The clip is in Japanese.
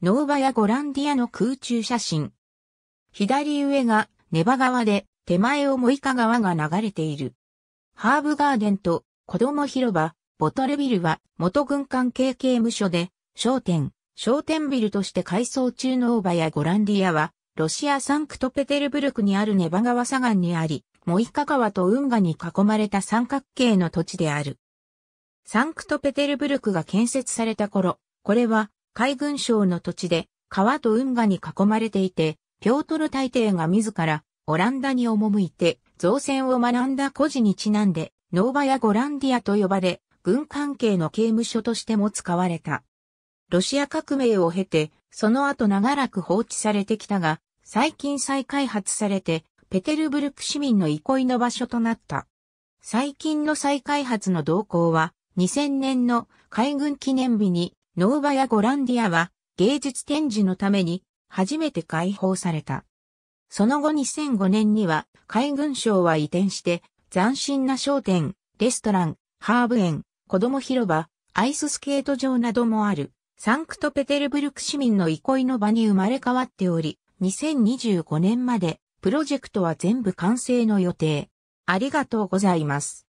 ノーバやゴランディアの空中写真。左上がネバ川で、手前をモイカ川が流れている。ハーブガーデンと子供広場、ボトルビルは元軍関係刑務所で、商店、商店ビルとして改装中のオーバやゴランディアは、ロシアサンクトペテルブルクにあるネバ川左岸にあり、モイカ川と運河に囲まれた三角形の土地である。サンクトペテルブルクが建設された頃、これは海軍省の土地で川と運河に囲まれていて、ピョートル大帝が自らオランダに赴いて造船を学んだ孤児にちなんで、ノーバやゴランディアと呼ばれ、軍関係の刑務所としても使われた。ロシア革命を経て、その後長らく放置されてきたが、最近再開発されて、ペテルブルク市民の憩いの場所となった。最近の再開発の動向は、2000年の海軍記念日にノーバヤ・ゴランディアは芸術展示のために初めて開放された。その後2005年には海軍省は移転して斬新な商店、レストラン、ハーブ園、子供広場、アイススケート場などもあるサンクトペテルブルク市民の憩いの場に生まれ変わっており、2025年までプロジェクトは全部完成の予定。ありがとうございます。